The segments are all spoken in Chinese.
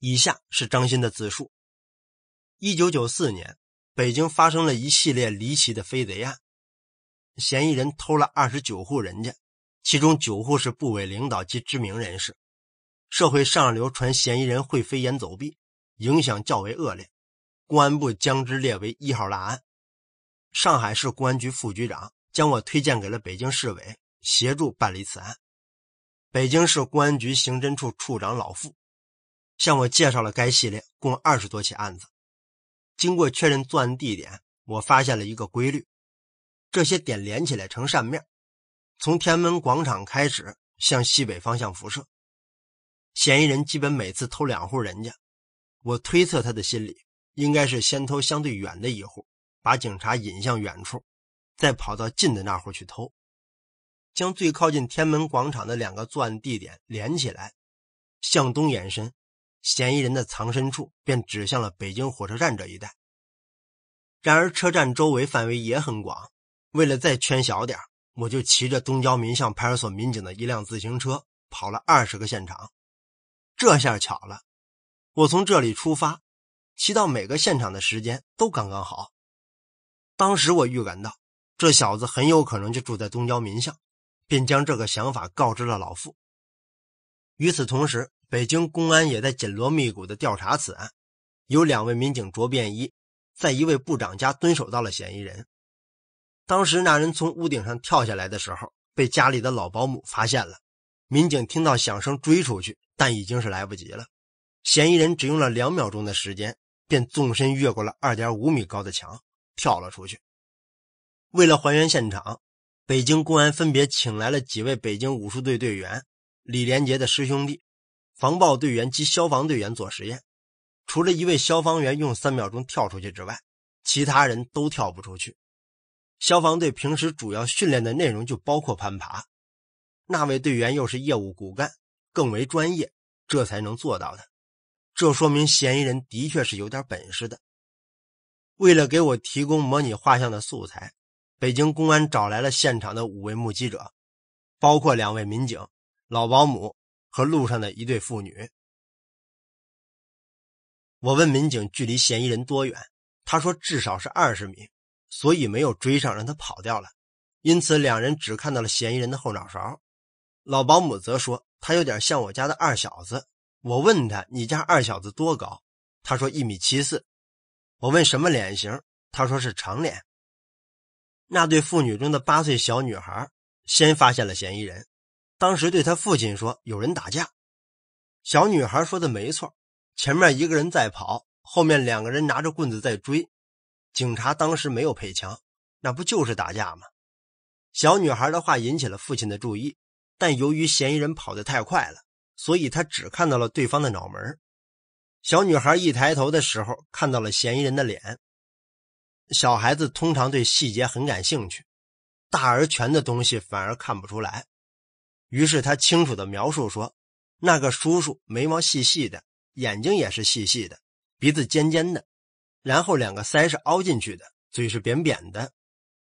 以下是张欣的自述：一九九四年，北京发生了一系列离奇的飞贼案，嫌疑人偷了二十九户人家，其中九户是部委领导及知名人士。社会上流传嫌疑人会飞檐走壁，影响较为恶劣。公安部将之列为一号大案。上海市公安局副局长将我推荐给了北京市委，协助办理此案。北京市公安局刑侦处处长老傅。向我介绍了该系列共二十多起案子。经过确认作案地点，我发现了一个规律：这些点连起来成扇面，从天安门广场开始向西北方向辐射。嫌疑人基本每次偷两户人家。我推测他的心理应该是先偷相对远的一户，把警察引向远处，再跑到近的那户去偷。将最靠近天安门广场的两个作案地点连起来，向东延伸。嫌疑人的藏身处便指向了北京火车站这一带。然而，车站周围范围也很广。为了再圈小点我就骑着东郊民巷派出所民警的一辆自行车，跑了二十个现场。这下巧了，我从这里出发，骑到每个现场的时间都刚刚好。当时我预感到这小子很有可能就住在东郊民巷，便将这个想法告知了老傅。与此同时。北京公安也在紧锣密鼓地调查此案，有两位民警着便衣，在一位部长家蹲守到了嫌疑人。当时那人从屋顶上跳下来的时候，被家里的老保姆发现了。民警听到响声追出去，但已经是来不及了。嫌疑人只用了两秒钟的时间，便纵身越过了二点五米高的墙，跳了出去。为了还原现场，北京公安分别请来了几位北京武术队队员，李连杰的师兄弟。防暴队员及消防队员做实验，除了一位消防员用三秒钟跳出去之外，其他人都跳不出去。消防队平时主要训练的内容就包括攀爬，那位队员又是业务骨干，更为专业，这才能做到的。这说明嫌疑人的确是有点本事的。为了给我提供模拟画像的素材，北京公安找来了现场的五位目击者，包括两位民警、老保姆。和路上的一对妇女，我问民警距离嫌疑人多远，他说至少是二十米，所以没有追上，让他跑掉了。因此，两人只看到了嫌疑人的后脑勺。老保姆则说他有点像我家的二小子。我问他你家二小子多高，他说一米七四。我问什么脸型，他说是长脸。那对妇女中的八岁小女孩先发现了嫌疑人。当时对他父亲说：“有人打架。”小女孩说的没错，前面一个人在跑，后面两个人拿着棍子在追。警察当时没有配枪，那不就是打架吗？小女孩的话引起了父亲的注意，但由于嫌疑人跑得太快了，所以他只看到了对方的脑门。小女孩一抬头的时候，看到了嫌疑人的脸。小孩子通常对细节很感兴趣，大而全的东西反而看不出来。于是他清楚的描述说：“那个叔叔眉毛细细的，眼睛也是细细的，鼻子尖尖的，然后两个腮是凹进去的，嘴是扁扁的。”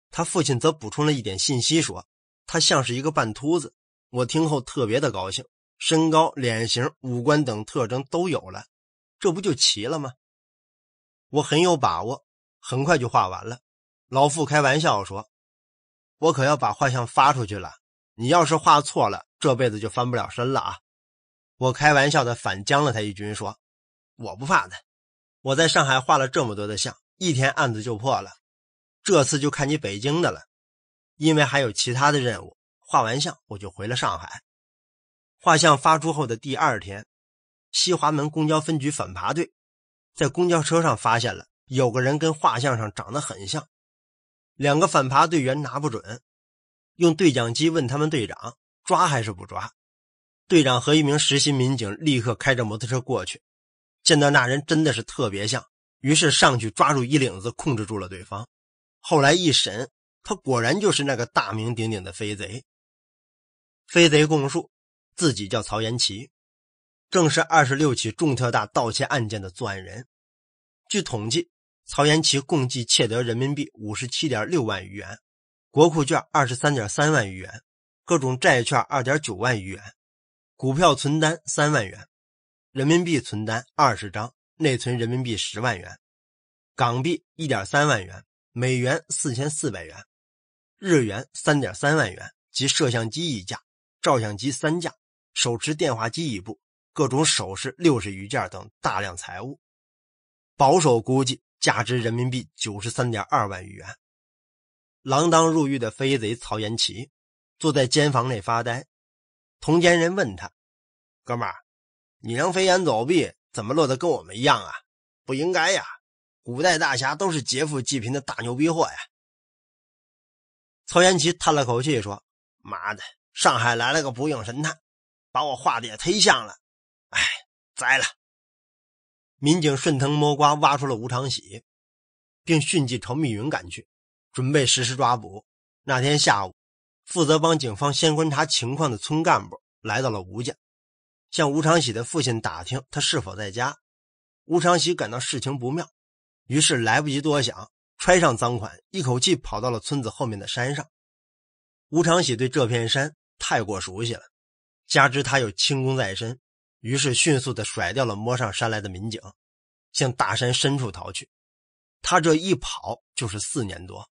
他父亲则补充了一点信息说：“他像是一个半秃子。”我听后特别的高兴，身高、脸型、五官等特征都有了，这不就齐了吗？我很有把握，很快就画完了。老傅开玩笑说：“我可要把画像发出去了。”你要是画错了，这辈子就翻不了身了啊！我开玩笑的，反将了他一军，说我不怕他。我在上海画了这么多的像，一天案子就破了。这次就看你北京的了，因为还有其他的任务。画完像我就回了上海。画像发出后的第二天，西华门公交分局反扒队在公交车上发现了有个人跟画像上长得很像，两个反扒队员拿不准。用对讲机问他们队长抓还是不抓？队长和一名实习民警立刻开着摩托车过去，见到那人真的是特别像，于是上去抓住衣领子，控制住了对方。后来一审，他果然就是那个大名鼎鼎的飞贼。飞贼供述自己叫曹延奇，正是二十六起重特大盗窃案件的作案人。据统计，曹延奇共计窃得人民币五十七点六万余元。国库券二十三点三万余元，各种债券二点九万余元，股票存单三万元，人民币存单二十张，内存人民币十万元，港币一点三万元，美元四千四百元，日元三点三万元及摄像机一架，照相机三架，手持电话机一部，各种首饰六十余件等大量财物，保守估计价值人民币九十三点二万余元。锒铛入狱的飞贼曹延齐坐在监房内发呆。同监人问他：“哥们儿，你让飞檐走壁，怎么落得跟我们一样啊？不应该呀！古代大侠都是劫富济贫的大牛逼货呀！”曹延奇叹了口气说：“妈的，上海来了个捕影神探，把我画的也忒像了。哎，栽了。”民警顺藤摸瓜，挖出了吴长喜，并迅即朝密云赶去。准备实施抓捕。那天下午，负责帮警方先观察情况的村干部来到了吴家，向吴长喜的父亲打听他是否在家。吴长喜感到事情不妙，于是来不及多想，揣上赃款，一口气跑到了村子后面的山上。吴长喜对这片山太过熟悉了，加之他有轻功在身，于是迅速地甩掉了摸上山来的民警，向大山深处逃去。他这一跑就是四年多。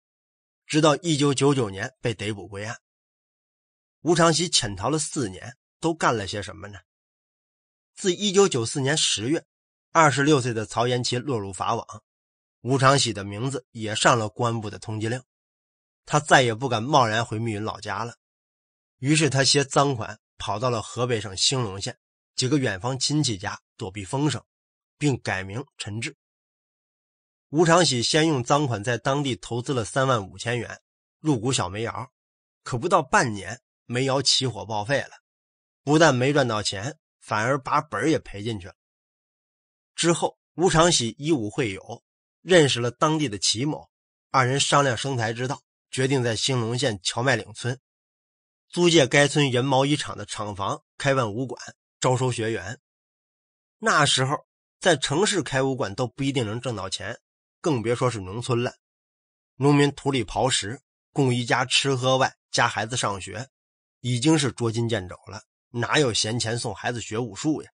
直到一九九九年被逮捕归案，吴长喜潜逃了四年，都干了些什么呢？自一九九四年十月，二十六岁的曹延奇落入法网，吴长喜的名字也上了公安部的通缉令，他再也不敢贸然回密云老家了。于是他携赃款跑到了河北省兴隆县几个远房亲戚家躲避风声，并改名陈志。吴长喜先用赃款在当地投资了三万五千元入股小煤窑，可不到半年，煤窑起火报废了，不但没赚到钱，反而把本也赔进去了。之后，吴长喜以武会友，认识了当地的齐某，二人商量生财之道，决定在兴隆县荞麦岭村租借该村原毛衣厂的厂房开办武馆，招收学员。那时候，在城市开武馆都不一定能挣到钱。更别说是农村了，农民土里刨食，供一家吃喝外，家孩子上学，已经是捉襟见肘了，哪有闲钱送孩子学武术呀？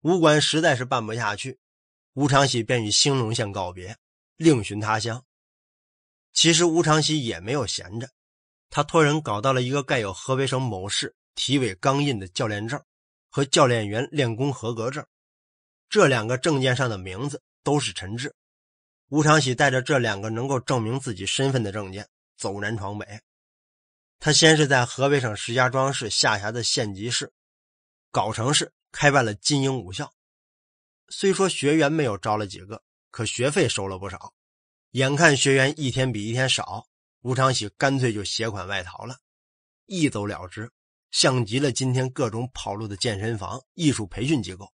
武馆实在是办不下去，吴长喜便与兴隆县告别，另寻他乡。其实吴长喜也没有闲着，他托人搞到了一个盖有河北省某市体委钢印的教练证和教练员练功合格证，这两个证件上的名字都是陈志。吴长喜带着这两个能够证明自己身份的证件，走南闯北。他先是在河北省石家庄市下辖的县级市藁城市开办了金鹰武校，虽说学员没有招了几个，可学费收了不少。眼看学员一天比一天少，吴长喜干脆就携款外逃了，一走了之，像极了今天各种跑路的健身房、艺术培训机构。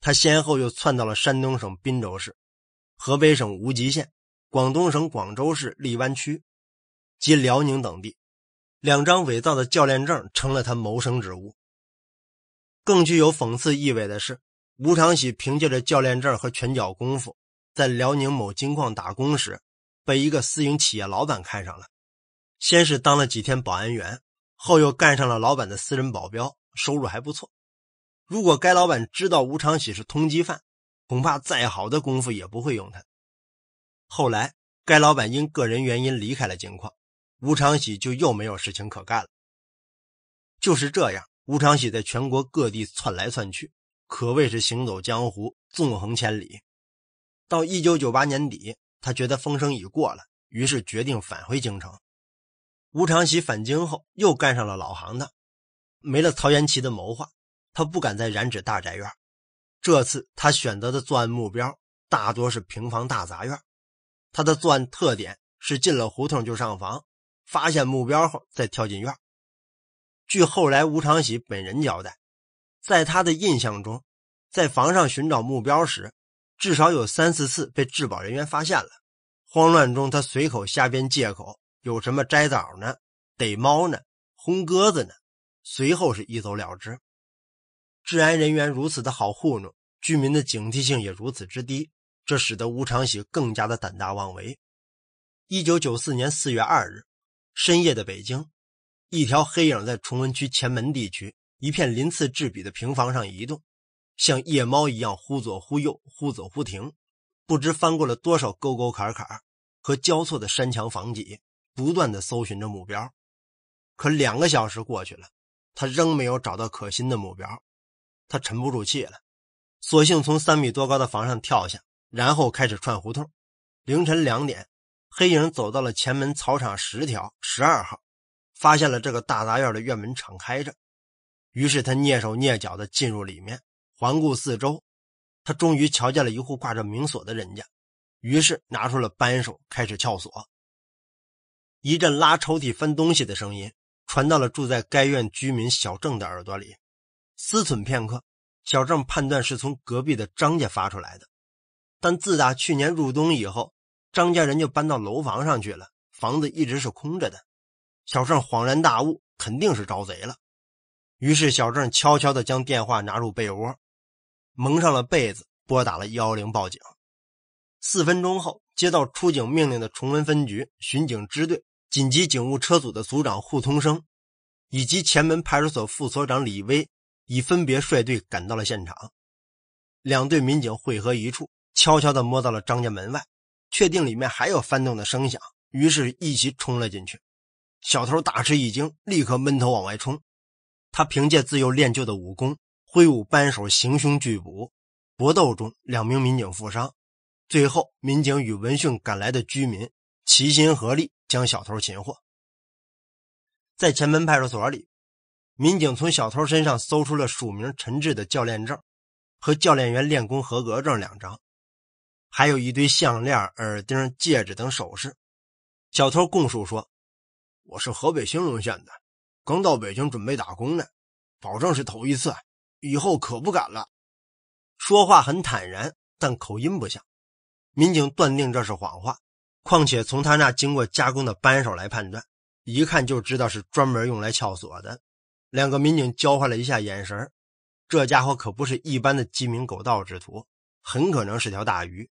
他先后又窜到了山东省滨州市。河北省无极县、广东省广州市荔湾区及辽宁等地，两张伪造的教练证成了他谋生之物。更具有讽刺意味的是，吴长喜凭借着教练证和拳脚功夫，在辽宁某金矿打工时被一个私营企业老板看上了。先是当了几天保安员，后又干上了老板的私人保镖，收入还不错。如果该老板知道吴长喜是通缉犯，恐怕再好的功夫也不会用他。后来，该老板因个人原因离开了金矿，吴长喜就又没有事情可干了。就是这样，吴长喜在全国各地窜来窜去，可谓是行走江湖、纵横千里。到一九九八年底，他觉得风声已过了，于是决定返回京城。吴长喜返京后，又干上了老行当。没了曹延琪的谋划，他不敢再染指大宅院。这次他选择的作案目标大多是平房大杂院，他的作案特点是进了胡同就上房，发现目标后再跳进院。据后来吴长喜本人交代，在他的印象中，在房上寻找目标时，至少有三四次被质保人员发现了。慌乱中，他随口瞎编借口，有什么摘枣呢，逮猫呢，轰鸽子呢，随后是一走了之。治安人员如此的好糊弄，居民的警惕性也如此之低，这使得吴长喜更加的胆大妄为。一九九四年四月二日深夜的北京，一条黑影在崇文区前门地区一片鳞次栉比的平房上移动，像夜猫一样忽左忽右、忽走忽停，不知翻过了多少沟沟坎坎和交错的山墙房脊，不断的搜寻着目标。可两个小时过去了，他仍没有找到可心的目标。他沉不住气了，索性从三米多高的房上跳下，然后开始串胡同。凌晨两点，黑影走到了前门草场十条十二号，发现了这个大杂院的院门敞开着。于是他蹑手蹑脚地进入里面，环顾四周，他终于瞧见了一户挂着明锁的人家。于是拿出了扳手，开始撬锁。一阵拉抽屉、翻东西的声音传到了住在该院居民小郑的耳朵里。思忖片刻，小郑判断是从隔壁的张家发出来的。但自打去年入冬以后，张家人就搬到楼房上去了，房子一直是空着的。小郑恍然大悟，肯定是招贼了。于是，小郑悄悄地将电话拿入被窝，蒙上了被子，拨打了幺幺零报警。四分钟后，接到出警命令的崇文分局巡警支队紧急警务车组的组长扈通生，以及前门派出所副所长李威。已分别率队赶到了现场，两队民警汇合一处，悄悄地摸到了张家门外，确定里面还有翻动的声响，于是一起冲了进去。小偷大吃一惊，立刻闷头往外冲。他凭借自幼练就的武功，挥舞扳手行凶拒捕。搏斗中，两名民警负伤。最后，民警与闻讯赶来的居民齐心合力，将小偷擒获。在前门派出所里。民警从小偷身上搜出了署名陈志的教练证，和教练员练功合格证两张，还有一堆项链、耳钉、戒指等首饰。小偷供述说：“我是河北兴隆县的，刚到北京准备打工呢，保证是头一次，以后可不敢了。”说话很坦然，但口音不像。民警断定这是谎话，况且从他那经过加工的扳手来判断，一看就知道是专门用来撬锁的。两个民警交换了一下眼神，这家伙可不是一般的鸡鸣狗盗之徒，很可能是条大鱼。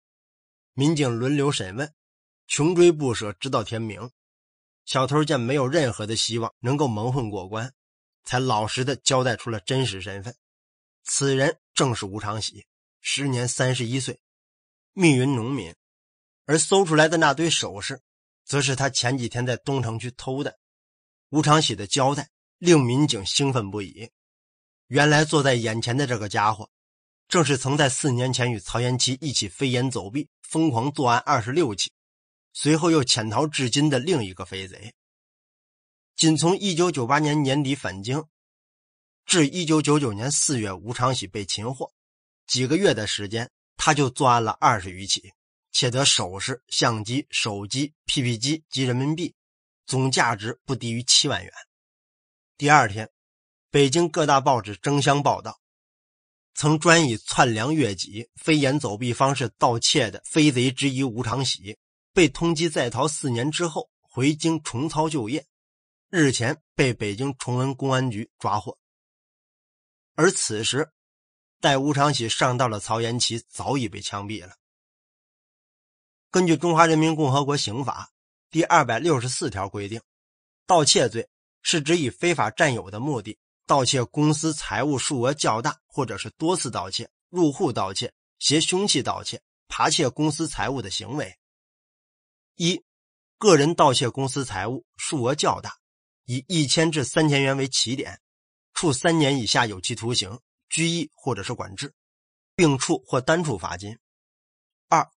民警轮流审问，穷追不舍，直到天明。小偷见没有任何的希望能够蒙混过关，才老实的交代出了真实身份。此人正是吴长喜，时年三十一岁，密云农民。而搜出来的那堆首饰，则是他前几天在东城区偷的。吴长喜的交代。令民警兴奋不已。原来坐在眼前的这个家伙，正是曾在四年前与曹延奇一起飞檐走壁、疯狂作案二十六起，随后又潜逃至今的另一个飞贼。仅从一九九八年年底返京至一九九九年四月吴昌喜被擒获，几个月的时间，他就作案了二十余起，且得首饰、相机、手机、P.P 机及人民币，总价值不低于七万元。第二天，北京各大报纸争相报道：曾专以窜梁越脊、飞檐走壁方式盗窃的飞贼之一吴长喜，被通缉在逃四年之后回京重操旧业，日前被北京崇文公安局抓获。而此时，带吴长喜上道的曹延奇早已被枪毙了。根据《中华人民共和国刑法》第二百六十四条规定，盗窃罪。是指以非法占有的目的，盗窃公司财物数额较大，或者是多次盗窃、入户盗窃、携凶器盗窃、扒窃公司财物的行为。一、个人盗窃公司财物数额较大，以一千至三千元为起点，处三年以下有期徒刑、拘役或者是管制，并处或单处罚金。二、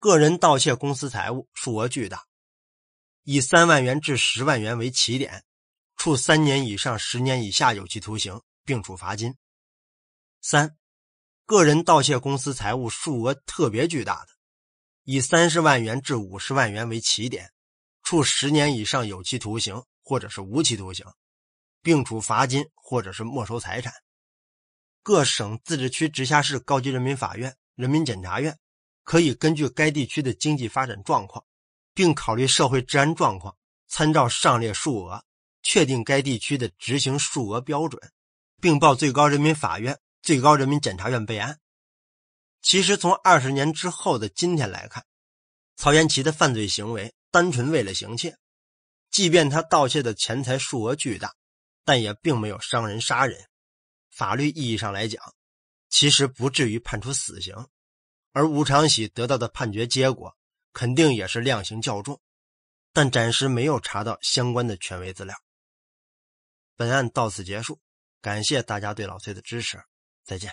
个人盗窃公司财物数额巨大，以三万元至十万元为起点。处三年以上十年以下有期徒刑，并处罚金。三、个人盗窃公司财物数额特别巨大的，以三十万元至五十万元为起点，处十年以上有期徒刑，或者是无期徒刑，并处罚金，或者是没收财产。各省、自治区、直辖市高级人民法院、人民检察院可以根据该地区的经济发展状况，并考虑社会治安状况，参照上列数额。确定该地区的执行数额标准，并报最高人民法院、最高人民检察院备案。其实，从二十年之后的今天来看，曹延奇的犯罪行为单纯为了行窃，即便他盗窃的钱财数额巨大，但也并没有伤人杀人。法律意义上来讲，其实不至于判处死刑。而吴长喜得到的判决结果，肯定也是量刑较重，但暂时没有查到相关的权威资料。本案到此结束，感谢大家对老崔的支持，再见。